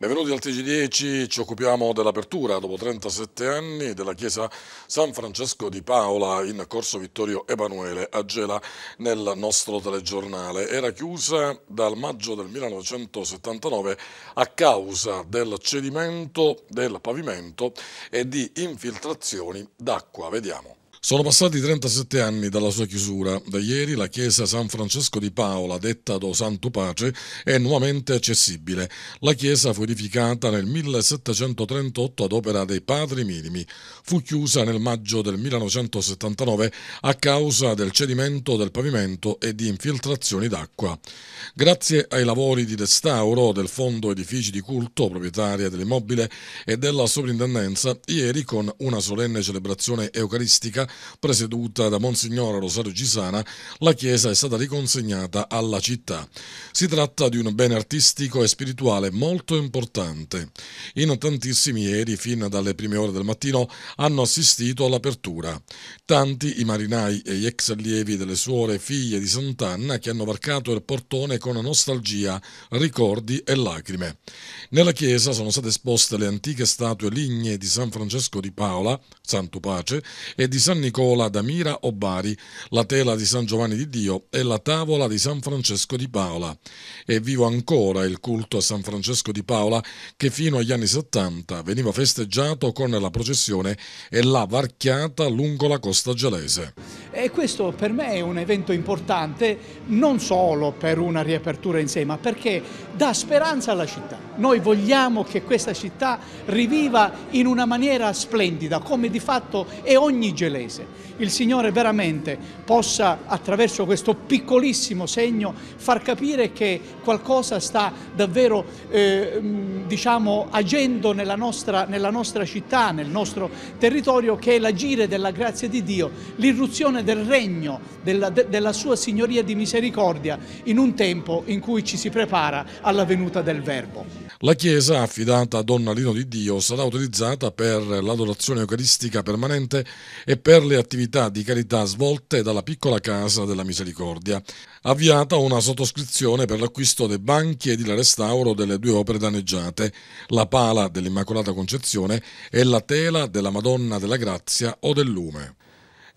Benvenuti al TG10, ci occupiamo dell'apertura dopo 37 anni della chiesa San Francesco di Paola in corso Vittorio Emanuele a Gela nel nostro telegiornale. Era chiusa dal maggio del 1979 a causa del cedimento del pavimento e di infiltrazioni d'acqua. Vediamo. Sono passati 37 anni dalla sua chiusura. Da ieri la chiesa San Francesco di Paola, detta do Santo Pace, è nuovamente accessibile. La chiesa fu edificata nel 1738 ad opera dei Padri Minimi. Fu chiusa nel maggio del 1979 a causa del cedimento del pavimento e di infiltrazioni d'acqua. Grazie ai lavori di restauro del Fondo Edifici di Culto, proprietaria dell'immobile, e della Sovrintendenza, ieri con una solenne celebrazione eucaristica presieduta da Monsignore Rosario Gisana, la chiesa è stata riconsegnata alla città. Si tratta di un bene artistico e spirituale molto importante. In tantissimi ieri, fin dalle prime ore del mattino, hanno assistito all'apertura. Tanti i marinai e gli ex allievi delle suore figlie di Sant'Anna che hanno varcato il portone con nostalgia, ricordi e lacrime. Nella chiesa sono state esposte le antiche statue lignee di San Francesco di Paola, Santo Pace, e di San Nicola da Mira o Bari, la tela di San Giovanni di Dio e la tavola di San Francesco di Paola. È vivo ancora il culto a San Francesco di Paola che fino agli anni 70 veniva festeggiato con la processione e la varchiata lungo la costa gelese. E questo per me è un evento importante non solo per una riapertura in sé, ma perché dà speranza alla città. Noi vogliamo che questa città riviva in una maniera splendida, come di fatto è ogni gelese il Signore veramente possa attraverso questo piccolissimo segno far capire che qualcosa sta davvero eh, diciamo, agendo nella nostra, nella nostra città, nel nostro territorio che è l'agire della grazia di Dio, l'irruzione del regno, della, de, della sua signoria di misericordia in un tempo in cui ci si prepara alla venuta del Verbo. La Chiesa affidata a Donna Lino di Dio sarà utilizzata per l'adorazione eucaristica permanente e per le attività attività di carità svolte dalla piccola Casa della Misericordia, avviata una sottoscrizione per l'acquisto dei banchi ed il restauro delle due opere danneggiate, la pala dell'Immacolata Concezione e la tela della Madonna della Grazia o del Lume.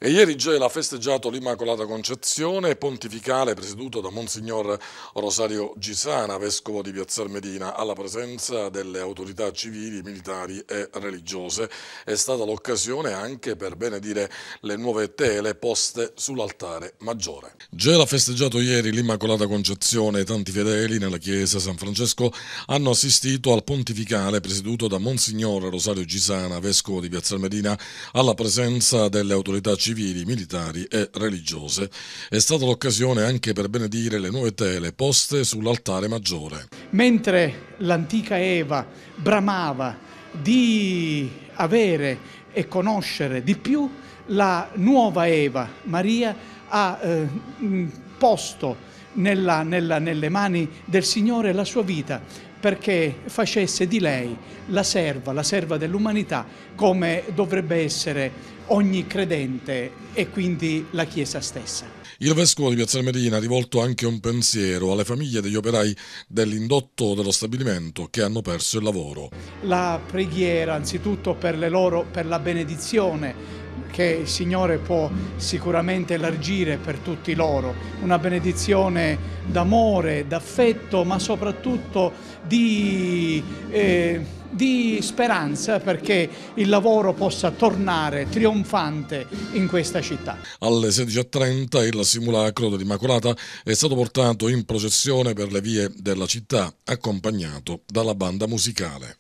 E ieri Gela ha festeggiato l'Immacolata Concezione pontificale presieduto da Monsignor Rosario Gisana, vescovo di Piazza Medina, alla presenza delle autorità civili, militari e religiose. È stata l'occasione anche per benedire le nuove tele poste sull'altare maggiore. Gela ha festeggiato ieri l'Immacolata Concezione e tanti fedeli nella chiesa San Francesco hanno assistito al pontificale presieduto da Monsignor Rosario Gisana, vescovo di Piazza Medina, alla presenza delle autorità civili civili, militari e religiose. È stata l'occasione anche per benedire le nuove tele poste sull'altare maggiore. Mentre l'antica Eva bramava di avere e conoscere di più, la nuova Eva, Maria, ha eh, mm, posto nella, nella, nelle mani del Signore la sua vita perché facesse di lei la serva, la serva dell'umanità, come dovrebbe essere ogni credente e quindi la Chiesa stessa. Il vescovo di Piazzale Medina ha rivolto anche un pensiero alle famiglie degli operai dell'indotto dello stabilimento che hanno perso il lavoro. La preghiera anzitutto per, loro, per la benedizione che il Signore può sicuramente elargire per tutti loro, una benedizione d'amore, d'affetto, ma soprattutto di eh, di speranza perché il lavoro possa tornare trionfante in questa città. Alle 16.30 il simulacro dell'Immacolata è stato portato in processione per le vie della città accompagnato dalla banda musicale.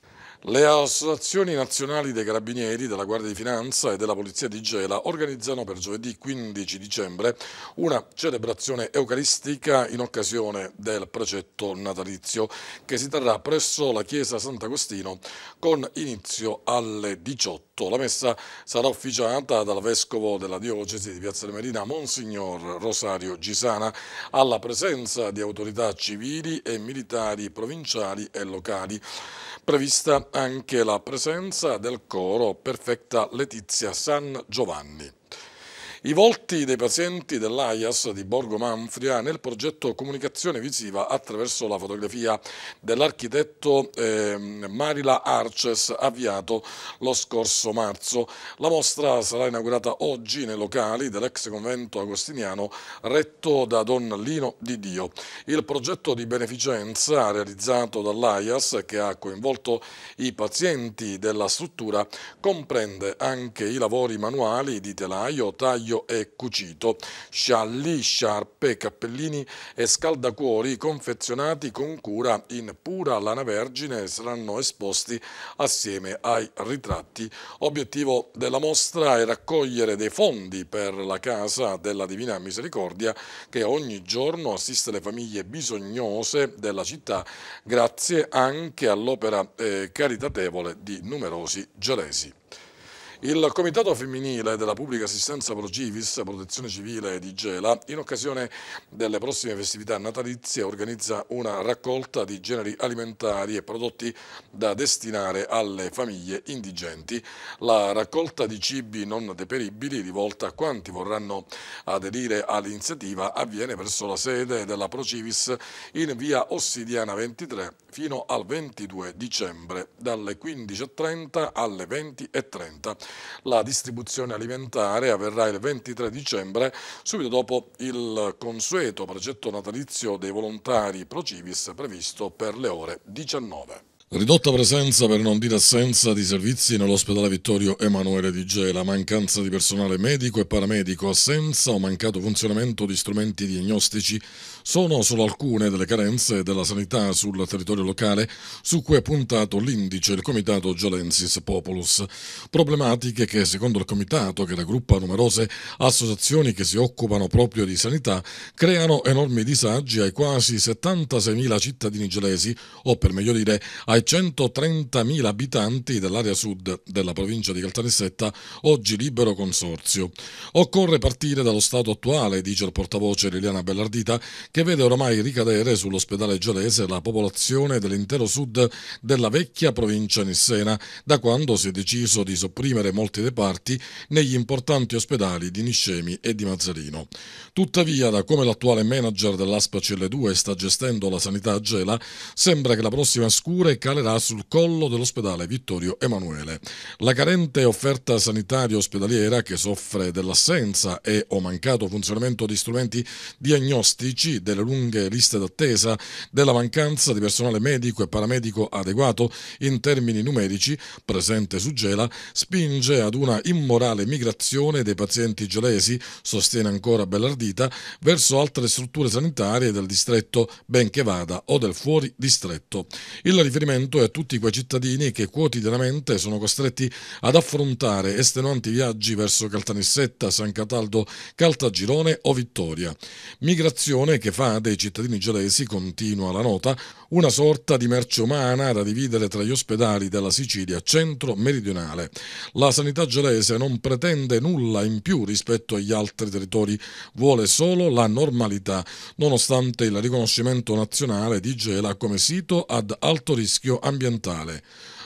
Le associazioni nazionali dei carabinieri, della Guardia di Finanza e della Polizia di Gela organizzano per giovedì 15 dicembre una celebrazione eucaristica in occasione del precetto natalizio che si terrà presso la chiesa Sant'Agostino con inizio alle 18. La messa sarà officiata dal vescovo della diocesi di Piazza del Merina, Monsignor Rosario Gisana, alla presenza di autorità civili e militari provinciali e locali prevista anche la presenza del coro Perfetta Letizia San Giovanni. I volti dei pazienti dell'AIAS di Borgo Manfria nel progetto Comunicazione Visiva attraverso la fotografia dell'architetto eh, Marila Arces avviato lo scorso marzo. La mostra sarà inaugurata oggi nei locali dell'ex convento agostiniano retto da Don Lino Di Dio. Il progetto di beneficenza realizzato dall'AIAS che ha coinvolto i pazienti della struttura comprende anche i lavori manuali di telaio, taglio taglio e cucito, scialli, sciarpe, cappellini e scaldacuori confezionati con cura in pura lana vergine saranno esposti assieme ai ritratti. Obiettivo della mostra è raccogliere dei fondi per la Casa della Divina Misericordia che ogni giorno assiste le famiglie bisognose della città grazie anche all'opera eh, caritatevole di numerosi gelesi. Il Comitato Femminile della Pubblica Assistenza Pro Civis, Protezione Civile di Gela, in occasione delle prossime festività natalizie organizza una raccolta di generi alimentari e prodotti da destinare alle famiglie indigenti. La raccolta di cibi non deperibili rivolta a quanti vorranno aderire all'iniziativa avviene presso la sede della Procivis in via Ossidiana 23 fino al 22 dicembre dalle 15.30 alle 20.30. La distribuzione alimentare avverrà il 23 dicembre, subito dopo il consueto progetto natalizio dei volontari pro civis previsto per le ore 19. Ridotta presenza, per non dire assenza, di servizi nell'ospedale Vittorio Emanuele di Gela, mancanza di personale medico e paramedico, assenza o mancato funzionamento di strumenti diagnostici sono solo alcune delle carenze della sanità sul territorio locale su cui è puntato l'indice il Comitato Giolensis Populus. Problematiche che, secondo il Comitato, che raggruppa numerose associazioni che si occupano proprio di sanità, creano enormi disagi ai quasi 76.000 cittadini gelesi, o per meglio dire ai 130.000 abitanti dell'area sud della provincia di Caltanissetta, oggi libero consorzio. Occorre partire dallo stato attuale, dice il portavoce Liliana Bellardita, che vede ormai ricadere sull'ospedale gelese la popolazione dell'intero sud della vecchia provincia nissena, da quando si è deciso di sopprimere molti reparti negli importanti ospedali di Niscemi e di Mazzarino. Tuttavia, da come l'attuale manager dell'ASPA CL2 sta gestendo la sanità a Gela, sembra che la prossima scure calerà sul collo dell'ospedale Vittorio Emanuele. La carente offerta sanitaria ospedaliera che soffre dell'assenza e o mancato funzionamento di strumenti diagnostici delle lunghe liste d'attesa, della mancanza di personale medico e paramedico adeguato in termini numerici, presente su Gela, spinge ad una immorale migrazione dei pazienti gelesi, sostiene ancora Bellardita, verso altre strutture sanitarie del distretto benché vada o del fuori distretto. Il riferimento è a tutti quei cittadini che quotidianamente sono costretti ad affrontare estenuanti viaggi verso Caltanissetta, San Cataldo, Caltagirone o Vittoria. Migrazione che fa dei cittadini gelesi, continua la nota, una sorta di merce umana da dividere tra gli ospedali della Sicilia centro-meridionale. La sanità gelese non pretende nulla in più rispetto agli altri territori, vuole solo la normalità, nonostante il riconoscimento nazionale di Gela come sito ad alto rischio ambientale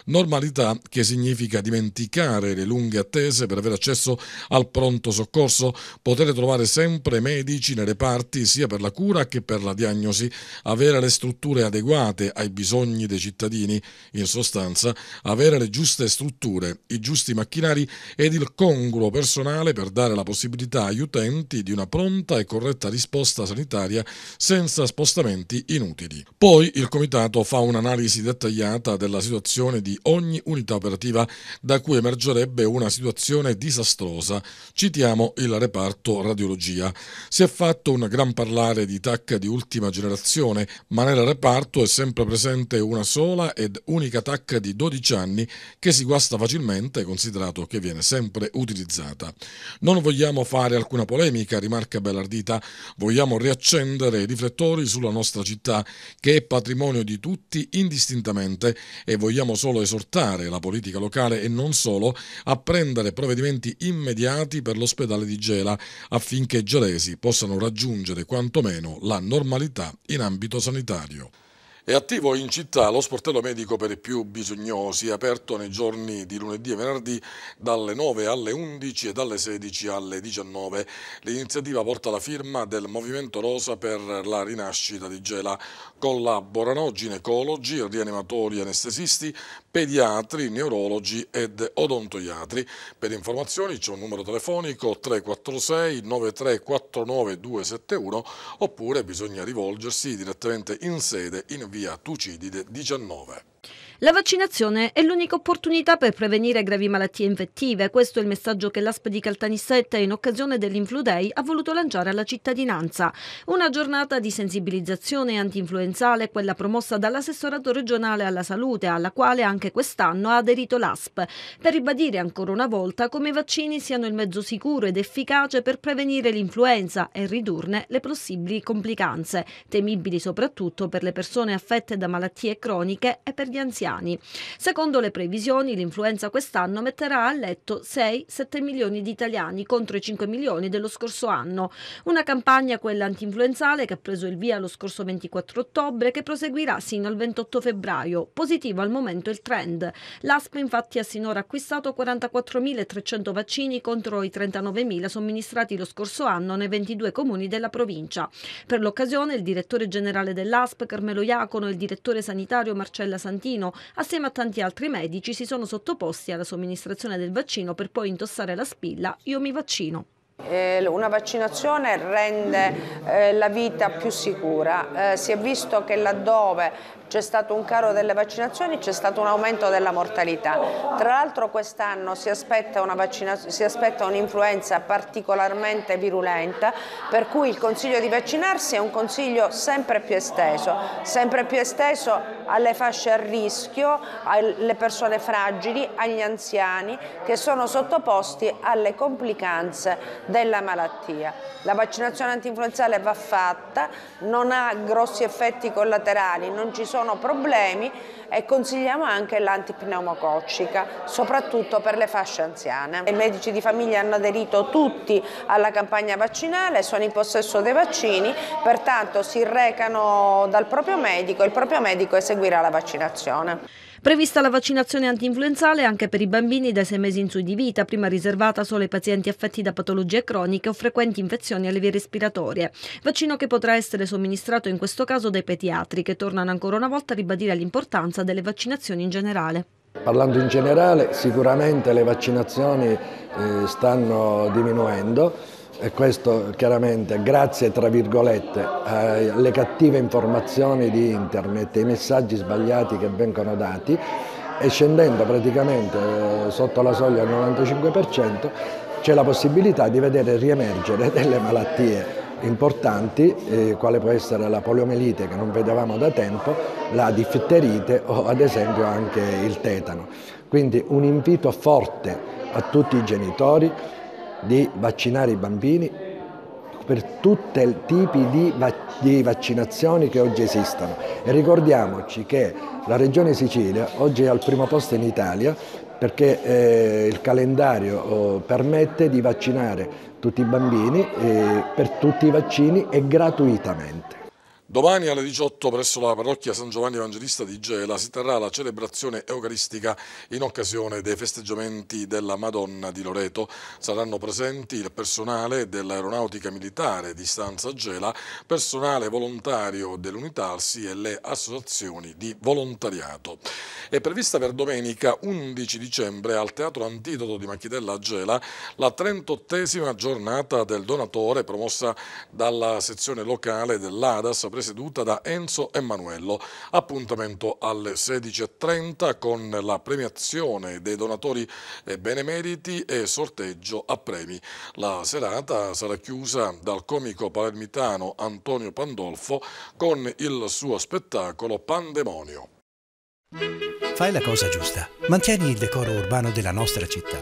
normalità che significa dimenticare le lunghe attese per avere accesso al pronto soccorso, poter trovare sempre medici nelle parti sia per la cura che per la diagnosi, avere le strutture adeguate ai bisogni dei cittadini, in sostanza avere le giuste strutture, i giusti macchinari ed il congruo personale per dare la possibilità agli utenti di una pronta e corretta risposta sanitaria senza spostamenti inutili. Poi il Comitato fa un'analisi dettagliata della situazione di ogni unità operativa da cui emergerebbe una situazione disastrosa. Citiamo il reparto radiologia. Si è fatto un gran parlare di TAC di ultima generazione, ma nel reparto è sempre presente una sola ed unica TAC di 12 anni che si guasta facilmente considerato che viene sempre utilizzata. Non vogliamo fare alcuna polemica, rimarca Bellardita, vogliamo riaccendere i riflettori sulla nostra città che è patrimonio di tutti indistintamente e vogliamo solo esortare la politica locale e non solo a prendere provvedimenti immediati per l'ospedale di Gela affinché gelesi possano raggiungere quantomeno la normalità in ambito sanitario. È attivo in città lo sportello medico per i più bisognosi, aperto nei giorni di lunedì e venerdì dalle 9 alle 11 e dalle 16 alle 19. L'iniziativa porta la firma del Movimento Rosa per la rinascita di Gela. Collaborano ginecologi, rianimatori e anestesisti, pediatri, neurologi ed odontoiatri. Per informazioni c'è un numero telefonico 346 9349 271 oppure bisogna rivolgersi direttamente in sede in via Tucidide 19. La vaccinazione è l'unica opportunità per prevenire gravi malattie infettive, questo è il messaggio che l'ASP di Caltanissetta in occasione dell'Influ Day ha voluto lanciare alla cittadinanza. Una giornata di sensibilizzazione antinfluenzale, quella promossa dall'assessorato regionale alla salute, alla quale anche quest'anno ha aderito l'ASP, per ribadire ancora una volta come i vaccini siano il mezzo sicuro ed efficace per prevenire l'influenza e ridurne le possibili complicanze, temibili soprattutto per le persone affette da malattie croniche e per gli anziani anziani. Secondo le previsioni, l'influenza quest'anno metterà a letto 6-7 milioni di italiani contro i 5 milioni dello scorso anno. Una campagna, quella anti-influenzale, che ha preso il via lo scorso 24 ottobre, che proseguirà sino al 28 febbraio. Positivo al momento il trend. L'ASP infatti ha sinora acquistato 44.300 vaccini contro i 39.000 somministrati lo scorso anno nei 22 comuni della provincia. Per l'occasione il direttore generale dell'ASP Carmelo Iacono e il direttore sanitario Marcella Santino assieme a tanti altri medici, si sono sottoposti alla somministrazione del vaccino per poi indossare la spilla Io mi vaccino. Eh, una vaccinazione rende eh, la vita più sicura, eh, si è visto che laddove c'è stato un caro delle vaccinazioni, c'è stato un aumento della mortalità. Tra l'altro quest'anno si aspetta un'influenza particolarmente virulenta, per cui il consiglio di vaccinarsi è un consiglio sempre più esteso, sempre più esteso alle fasce a rischio, alle persone fragili, agli anziani che sono sottoposti alle complicanze della malattia. La vaccinazione antinfluenzale va fatta, non ha grossi effetti collaterali, non ci sono sono problemi e consigliamo anche l'antipneumococcica, soprattutto per le fasce anziane. I medici di famiglia hanno aderito tutti alla campagna vaccinale, sono in possesso dei vaccini, pertanto si recano dal proprio medico e il proprio medico eseguirà la vaccinazione. Prevista la vaccinazione antinfluenzale anche per i bambini dai 6 mesi in su di vita, prima riservata solo ai pazienti affetti da patologie croniche o frequenti infezioni alle vie respiratorie. Vaccino che potrà essere somministrato in questo caso dai pediatri, che tornano ancora una volta a ribadire l'importanza delle vaccinazioni in generale. Parlando in generale, sicuramente le vaccinazioni eh, stanno diminuendo e questo chiaramente grazie tra virgolette eh, alle cattive informazioni di internet, ai messaggi sbagliati che vengono dati e scendendo praticamente eh, sotto la soglia del 95% c'è la possibilità di vedere riemergere delle malattie importanti, eh, quale può essere la poliomielite che non vedevamo da tempo, la difterite o ad esempio anche il tetano. Quindi un invito forte a tutti i genitori di vaccinare i bambini per tutti i tipi di, vac di vaccinazioni che oggi esistono. E ricordiamoci che la Regione Sicilia oggi è al primo posto in Italia perché eh, il calendario eh, permette di vaccinare tutti i bambini eh, per tutti i vaccini e gratuitamente. Domani alle 18 presso la parrocchia San Giovanni Evangelista di Gela si terrà la celebrazione eucaristica in occasione dei festeggiamenti della Madonna di Loreto. Saranno presenti il personale dell'aeronautica militare di Stanza Gela, personale volontario dell'Unitarsi e le associazioni di volontariato. È prevista per domenica 11 dicembre al Teatro Antidoto di Machitella Gela la 38esima giornata del donatore promossa dalla sezione locale dell'ADAS presieduta da Enzo Emanuello. Appuntamento alle 16.30 con la premiazione dei donatori eh, benemeriti e sorteggio a premi. La serata sarà chiusa dal comico palermitano Antonio Pandolfo con il suo spettacolo Pandemonio. Fai la cosa giusta. Mantieni il decoro urbano della nostra città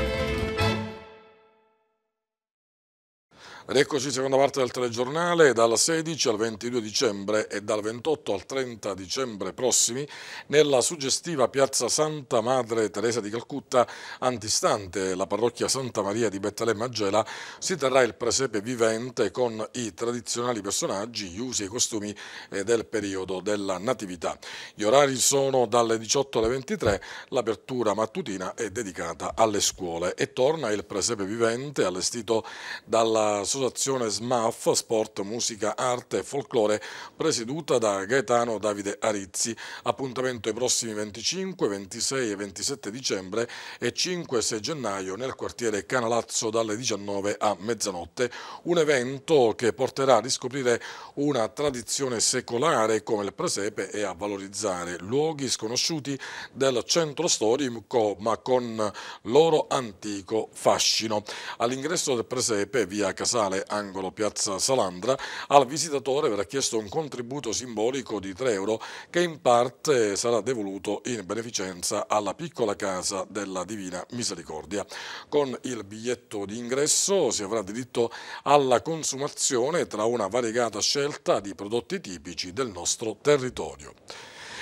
Ed eccoci seconda parte del telegiornale, dal 16 al 22 dicembre e dal 28 al 30 dicembre prossimi nella suggestiva piazza Santa Madre Teresa di Calcutta, antistante la parrocchia Santa Maria di Bettelemme Gela, si terrà il presepe vivente con i tradizionali personaggi, gli usi e i costumi eh, del periodo della Natività. Gli orari sono dalle 18 alle 23, l'apertura mattutina è dedicata alle scuole e torna il presepe vivente allestito dalla società l'associazione SMAF, Sport, Musica, Arte e Folklore, presieduta da Gaetano Davide Arizzi. Appuntamento i prossimi 25, 26 e 27 dicembre e 5 e 6 gennaio nel quartiere Canalazzo dalle 19 a mezzanotte. Un evento che porterà a riscoprire una tradizione secolare come il presepe e a valorizzare luoghi sconosciuti del centro storico ma con loro antico fascino. All'ingresso del presepe via Casale centrale angolo piazza Salandra, al visitatore verrà chiesto un contributo simbolico di 3 euro che in parte sarà devoluto in beneficenza alla piccola casa della Divina Misericordia. Con il biglietto di ingresso si avrà diritto alla consumazione tra una variegata scelta di prodotti tipici del nostro territorio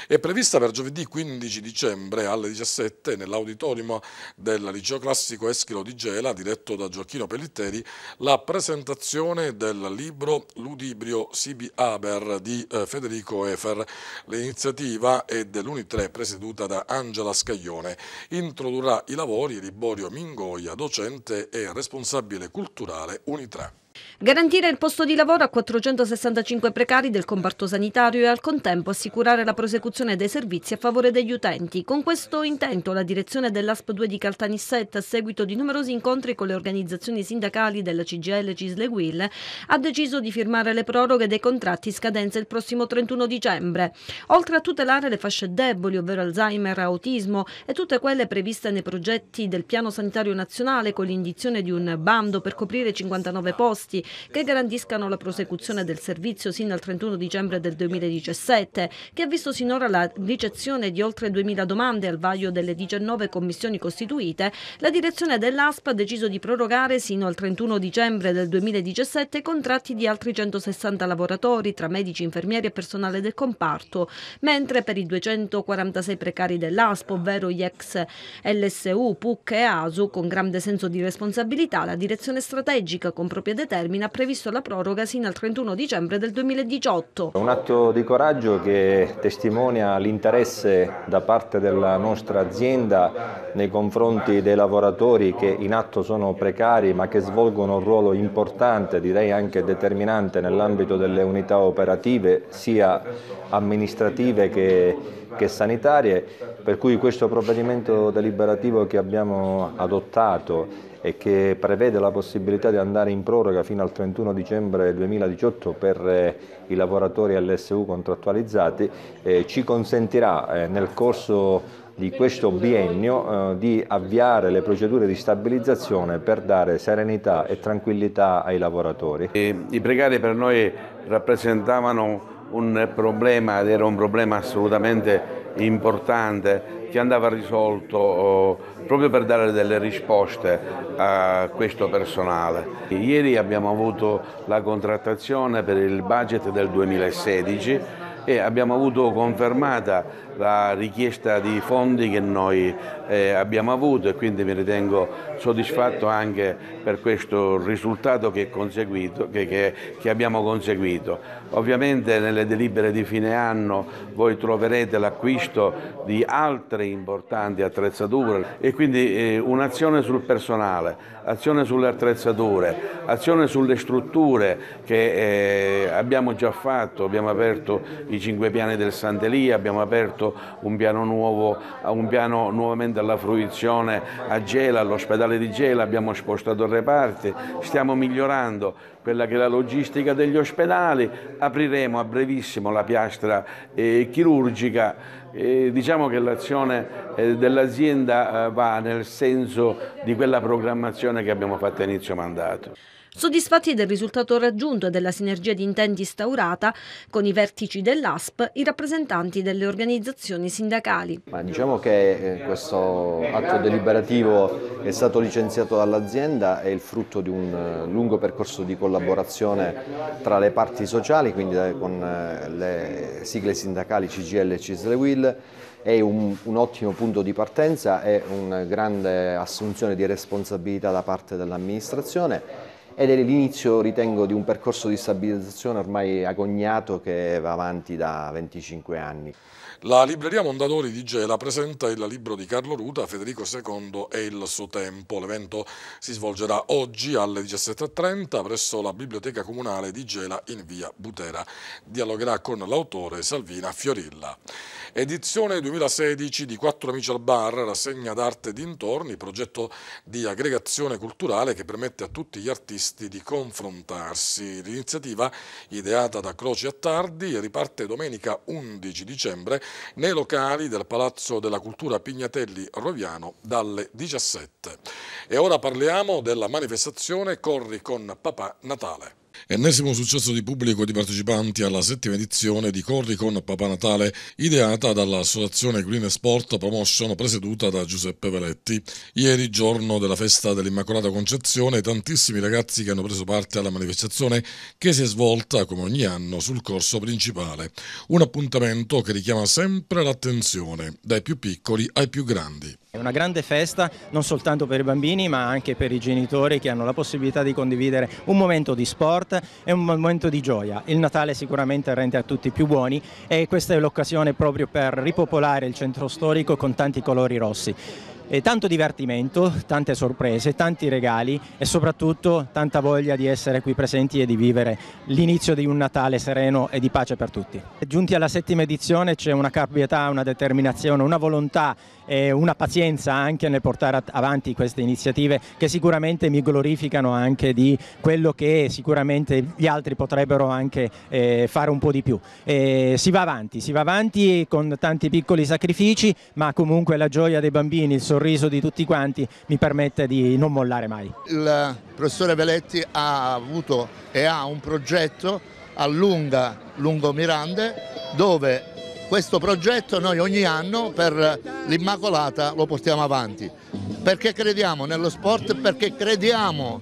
è prevista per giovedì 15 dicembre alle 17 nell'auditorium del Liceo Classico Eschilo di Gela, diretto da Gioacchino Pellitteri, la presentazione del libro Ludibrio Sibi Haber di eh, Federico Efer. L'iniziativa è dell'Uni3 presieduta da Angela Scaglione. Introdurrà i lavori Liborio Mingoia, docente e responsabile culturale Uni3. Garantire il posto di lavoro a 465 precari del comparto sanitario e al contempo assicurare la prosecuzione dei servizi a favore degli utenti. Con questo intento la direzione dell'ASP 2 di Caltanissetta, a seguito di numerosi incontri con le organizzazioni sindacali della CGL Cisle Will, ha deciso di firmare le proroghe dei contratti scadenza il prossimo 31 dicembre. Oltre a tutelare le fasce deboli, ovvero Alzheimer, autismo e tutte quelle previste nei progetti del Piano Sanitario Nazionale con l'indizione di un bando per coprire 59 posti che garantiscano la prosecuzione del servizio sino al 31 dicembre del 2017, che ha visto sinora la ricezione di oltre 2.000 domande al vaglio delle 19 commissioni costituite, la direzione dell'ASP ha deciso di prorogare sino al 31 dicembre del 2017 contratti di altri 160 lavoratori tra medici, infermieri e personale del comparto, mentre per i 246 precari dell'ASP, ovvero gli ex LSU, PUC e ASU, con grande senso di responsabilità, la direzione strategica con propria determinazione termine ha previsto la proroga sino al 31 dicembre del 2018. Un atto di coraggio che testimonia l'interesse da parte della nostra azienda nei confronti dei lavoratori che in atto sono precari ma che svolgono un ruolo importante, direi anche determinante nell'ambito delle unità operative sia amministrative che, che sanitarie, per cui questo provvedimento deliberativo che abbiamo adottato e che prevede la possibilità di andare in proroga fino al 31 dicembre 2018 per eh, i lavoratori LSU contrattualizzati, eh, ci consentirà eh, nel corso di questo biennio eh, di avviare le procedure di stabilizzazione per dare serenità e tranquillità ai lavoratori. E, I precari per noi rappresentavano un problema ed era un problema assolutamente importante che andava risolto oh, proprio per dare delle risposte a questo personale. Ieri abbiamo avuto la contrattazione per il budget del 2016 e abbiamo avuto confermata la richiesta di fondi che noi eh, abbiamo avuto e quindi mi ritengo soddisfatto anche per questo risultato che, che, che, che abbiamo conseguito. Ovviamente nelle delibere di fine anno voi troverete l'acquisto di altre importanti attrezzature e quindi eh, un'azione sul personale, azione sulle attrezzature, azione sulle strutture che eh, abbiamo già fatto, abbiamo aperto i cinque piani del Sant'Elia, abbiamo aperto un piano nuovo, un piano nuovamente alla fruizione a Gela, all'ospedale di Gela, abbiamo spostato il reparto, stiamo migliorando quella che è la logistica degli ospedali, apriremo a brevissimo la piastra eh, chirurgica, eh, diciamo che l'azione eh, dell'azienda eh, va nel senso di quella programmazione che abbiamo fatto a inizio mandato. Soddisfatti del risultato raggiunto e della sinergia di intenti instaurata con i vertici dell'ASP, i rappresentanti delle organizzazioni sindacali. Ma diciamo che eh, questo atto deliberativo è stato licenziato dall'azienda, è il frutto di un eh, lungo percorso di collaborazione tra le parti sociali, quindi eh, con le sigle sindacali CGL e CISL Will, è un, un, ottimo punto di partenza, è una grande assunzione di responsabilità da parte dell'amministrazione ed è l'inizio, ritengo, di un percorso di stabilizzazione ormai agognato che va avanti da 25 anni. La libreria Mondadori di Gela presenta il libro di Carlo Ruta, Federico II e il suo tempo. L'evento si svolgerà oggi alle 17.30 presso la Biblioteca Comunale di Gela in via Butera. Dialogherà con l'autore Salvina Fiorilla. Edizione 2016 di Quattro amici al bar, rassegna d'arte dintorni, progetto di aggregazione culturale che permette a tutti gli artisti richiesti di confrontarsi. L'iniziativa, ideata da Croci Tardi, riparte domenica 11 dicembre nei locali del Palazzo della Cultura Pignatelli Roviano dalle 17. E ora parliamo della manifestazione Corri con Papà Natale. Ennesimo successo di pubblico e di partecipanti alla settima edizione di Corri con Papà Natale, ideata dall'associazione Green Sport Promotion presieduta da Giuseppe Veletti. Ieri, giorno della festa dell'Immacolata Concezione, tantissimi ragazzi che hanno preso parte alla manifestazione che si è svolta, come ogni anno, sul corso principale. Un appuntamento che richiama sempre l'attenzione, dai più piccoli ai più grandi. È una grande festa non soltanto per i bambini ma anche per i genitori che hanno la possibilità di condividere un momento di sport e un momento di gioia. Il Natale sicuramente rende a tutti più buoni e questa è l'occasione proprio per ripopolare il centro storico con tanti colori rossi. E tanto divertimento, tante sorprese, tanti regali e soprattutto tanta voglia di essere qui presenti e di vivere l'inizio di un Natale sereno e di pace per tutti. Giunti alla settima edizione c'è una capietà, una determinazione, una volontà e una pazienza anche nel portare avanti queste iniziative che sicuramente mi glorificano anche di quello che sicuramente gli altri potrebbero anche eh, fare un po' di più. E si va avanti, si va avanti con tanti piccoli sacrifici, ma comunque la gioia dei bambini, il sorriso di tutti quanti mi permette di non mollare mai. Il professore Veletti ha avuto e ha un progetto a lunga, lungo Mirande dove questo progetto noi ogni anno per l'Immacolata lo portiamo avanti, perché crediamo nello sport, perché crediamo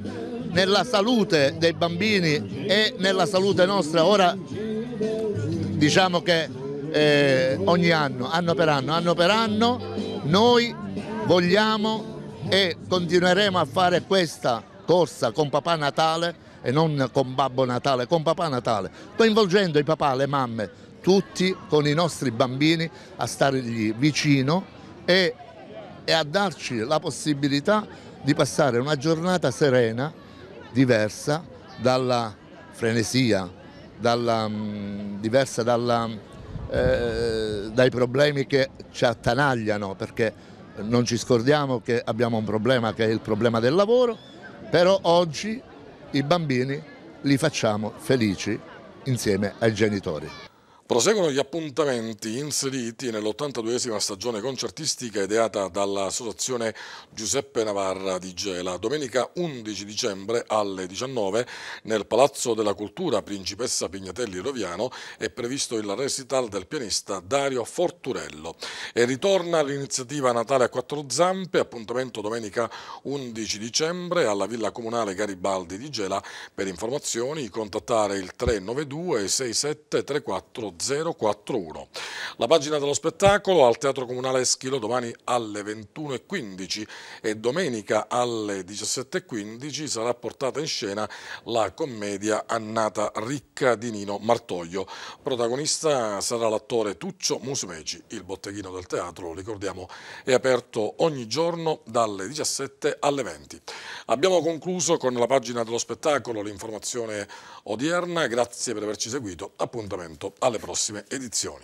nella salute dei bambini e nella salute nostra. Ora diciamo che eh, ogni anno, anno per anno, anno per anno, noi vogliamo e continueremo a fare questa corsa con Papà Natale e non con Babbo Natale, con Papà Natale, coinvolgendo i papà, le mamme, tutti con i nostri bambini a stargli vicino e, e a darci la possibilità di passare una giornata serena, diversa dalla frenesia, dalla, mm, diversa dalla, eh, dai problemi che ci attanagliano, perché non ci scordiamo che abbiamo un problema che è il problema del lavoro, però oggi i bambini li facciamo felici insieme ai genitori. Proseguono gli appuntamenti inseriti nell'82esima stagione concertistica ideata dall'associazione Giuseppe Navarra di Gela. Domenica 11 dicembre alle 19 nel Palazzo della Cultura Principessa Pignatelli Roviano è previsto il recital del pianista Dario Forturello. E ritorna l'iniziativa Natale a quattro zampe, appuntamento domenica 11 dicembre alla Villa Comunale Garibaldi di Gela. Per informazioni contattare il 392 67 34 041. La pagina dello spettacolo al Teatro Comunale Schilo domani alle 21.15 e domenica alle 17.15 sarà portata in scena la commedia Annata ricca di Nino Martoglio. Protagonista sarà l'attore Tuccio Musumeci. Il botteghino del teatro, lo ricordiamo, è aperto ogni giorno dalle 17 alle 20. Abbiamo concluso con la pagina dello spettacolo l'informazione odierna. Grazie per averci seguito. Appuntamento alle prossime prossime edizioni.